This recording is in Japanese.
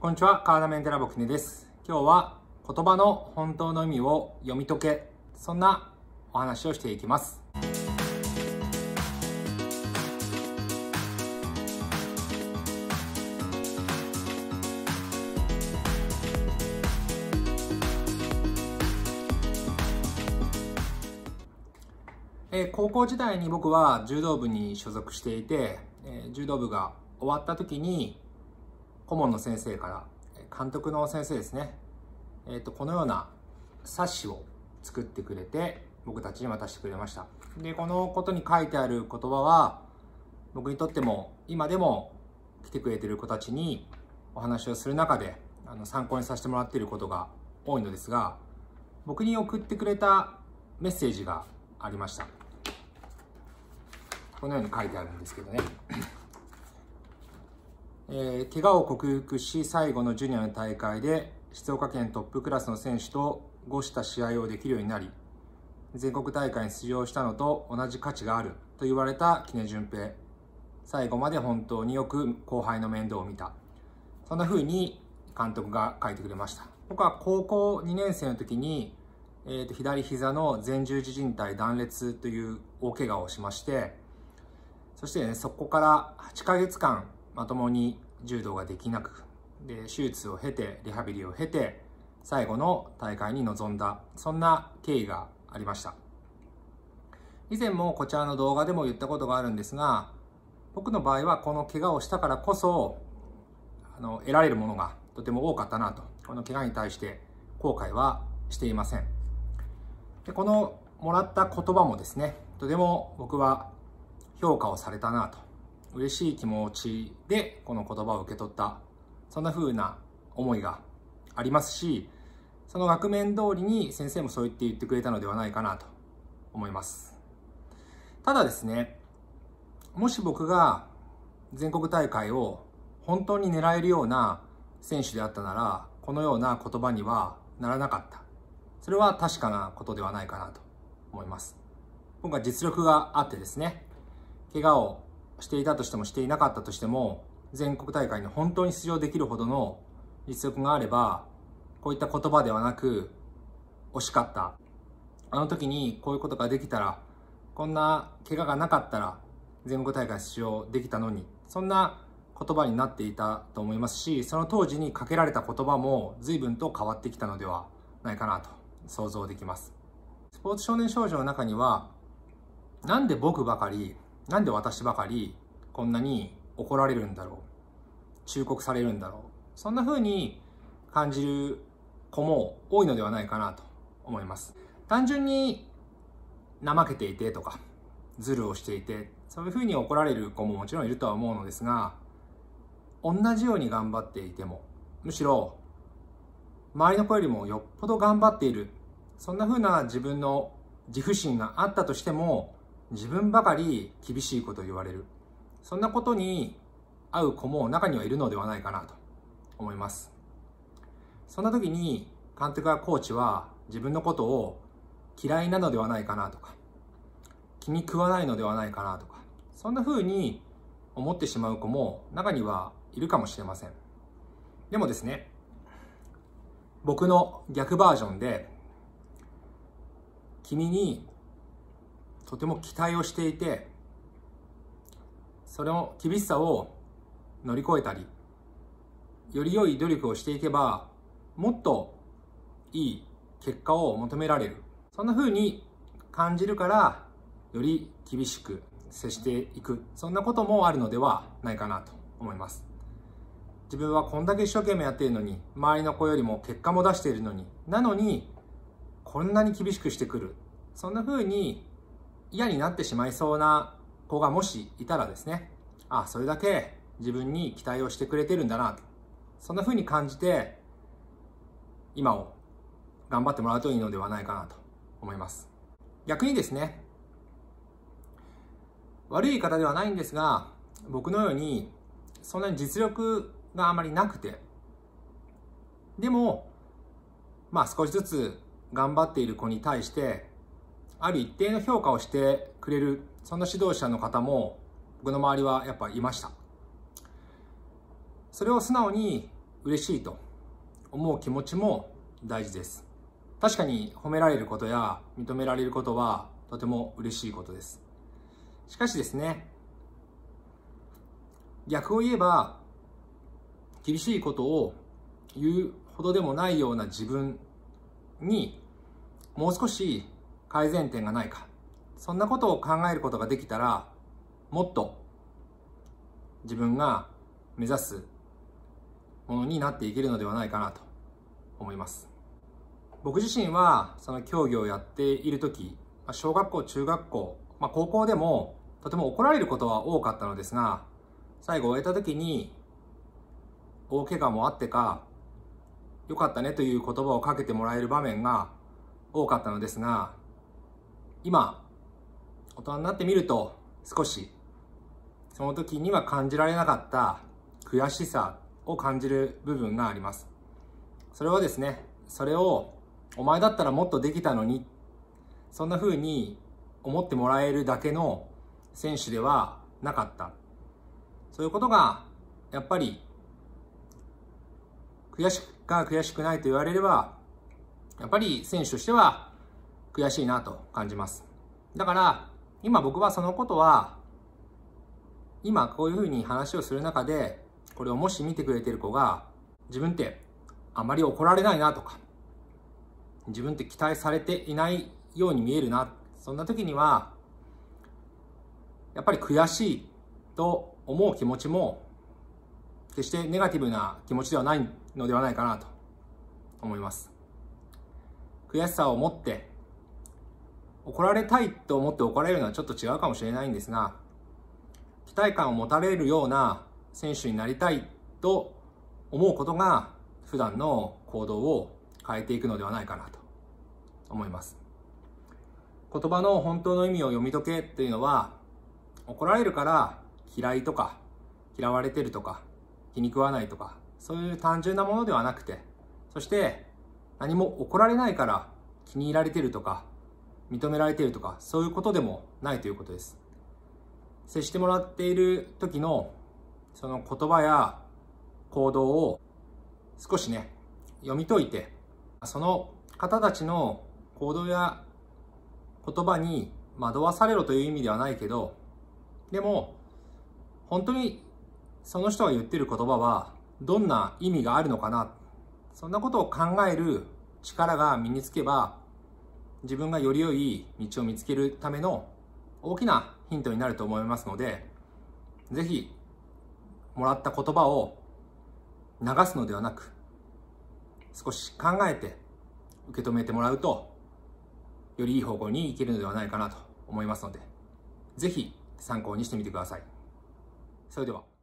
こんにちは、カー原メンテラボクネです。今日は言葉の本当の意味を読み解け、そんなお話をしていきます。えー、高校時代に僕は柔道部に所属していて、えー、柔道部が終わった時に顧問の先生から監督の先生ですね、えーと、このような冊子を作ってくれて僕たちに渡してくれましたでこのことに書いてある言葉は僕にとっても今でも来てくれてる子たちにお話をする中であの参考にさせてもらっていることが多いのですが僕に送ってくれたメッセージがありましたこのように書いてあるんですけどねえー、怪我を克服し、最後のジュニアの大会で、静岡県トップクラスの選手と5した試合をできるようになり、全国大会に出場したのと同じ価値があると言われた杵淳平。最後まで本当によく後輩の面倒を見た。そんなふうに監督が書いてくれました。僕は高校2年生の時に、えー、と左膝の前十字靭帯断裂という大怪我をしまして、そして、ね、そこから8ヶ月間まともに柔道ができなくで手術を経てリハビリを経て最後の大会に臨んだそんな経緯がありました以前もこちらの動画でも言ったことがあるんですが僕の場合はこの怪我をしたからこそあの得られるものがとても多かったなとこの怪我に対して後悔はしていませんでこのもらった言葉もですねとても僕は評価をされたなと嬉しい気持ちでこの言葉を受け取った、そんな風な思いがありますし、その額面通りに先生もそう言って言ってくれたのではないかなと思います。ただですね、もし僕が全国大会を本当に狙えるような選手であったなら、このような言葉にはならなかった。それは確かなことではないかなと思います。僕は実力があってですね、怪我をしていたとしてもしていなかったとしても全国大会に本当に出場できるほどの実力があればこういった言葉ではなく惜しかったあの時にこういうことができたらこんな怪我がなかったら全国大会出場できたのにそんな言葉になっていたと思いますしその当時にかけられた言葉も随分と変わってきたのではないかなと想像できますスポーツ少年少女の中にはなんで僕ばかりなんで私ばかりこんなに怒られるんだろう忠告されるんだろうそんな風に感じる子も多いのではないかなと思います単純に怠けていてとかズルをしていてそういう風に怒られる子ももちろんいるとは思うのですが同じように頑張っていてもむしろ周りの子よりもよっぽど頑張っているそんな風な自分の自負心があったとしても自分ばかり厳しいことを言われるそんなことに合う子も中にはいるのではないかなと思いますそんな時に監督やコーチは自分のことを嫌いなのではないかなとか気に食わないのではないかなとかそんな風に思ってしまう子も中にはいるかもしれませんでもですね僕の逆バージョンで君にとても期待をしていてそれの厳しさを乗り越えたりより良い努力をしていけばもっといい結果を求められるそんな風に感じるからより厳しく接していくそんなこともあるのではないかなと思います自分はこんだけ一生懸命やっているのに周りの子よりも結果も出しているのになのにこんなに厳しくしてくるそんな風に嫌になってしまいそうな子がもしいたらですね、あ、それだけ自分に期待をしてくれてるんだな、と。そんな風に感じて、今を頑張ってもらうといいのではないかなと思います。逆にですね、悪い言い方ではないんですが、僕のように、そんなに実力があまりなくて、でも、まあ少しずつ頑張っている子に対して、ある一定の評価をしてくれる、そんな指導者の方も、僕の周りはやっぱいました。それを素直に嬉しいと思う気持ちも大事です。確かに褒められることや認められることはとても嬉しいことです。しかしですね、逆を言えば、厳しいことを言うほどでもないような自分に、もう少し改善点がないかそんなことを考えることができたらもっと自分が目指すものになっていけるのではないかなと思います僕自身はその競技をやっている時小学校中学校、まあ、高校でもとても怒られることは多かったのですが最後終えた時に大怪我もあってかよかったねという言葉をかけてもらえる場面が多かったのですが今、大人になってみると、少し、その時には感じられなかった悔しさを感じる部分があります。それはですね、それを、お前だったらもっとできたのに、そんな風に思ってもらえるだけの選手ではなかった。そういうことが、やっぱり、悔しくか悔しくないと言われれば、やっぱり選手としては悔しいなと感じます。だから、今僕はそのことは、今こういうふうに話をする中で、これをもし見てくれてる子が、自分ってあまり怒られないなとか、自分って期待されていないように見えるな、そんな時には、やっぱり悔しいと思う気持ちも、決してネガティブな気持ちではないのではないかなと思います。悔しさを持って怒られたいと思って怒られるのはちょっと違うかもしれないんですが、期待感を持たれるような選手になりたいと思うことが、普段の行動を変えていくのではないかなと思います。言葉の本当の意味を読み解けっていうのは、怒られるから嫌いとか、嫌われてるとか、気に食わないとか、そういう単純なものではなくて、そして何も怒られないから気に入られてるとか、認められているとかそういうことでもないということです接してもらっている時のその言葉や行動を少しね読み解いてその方たちの行動や言葉に惑わされろという意味ではないけどでも本当にその人が言ってる言葉はどんな意味があるのかなそんなことを考える力が身につけば自分がより良い道を見つけるための大きなヒントになると思いますので、ぜひ、もらった言葉を流すのではなく、少し考えて受け止めてもらうと、より良い方向に行けるのではないかなと思いますので、ぜひ参考にしてみてください。それでは。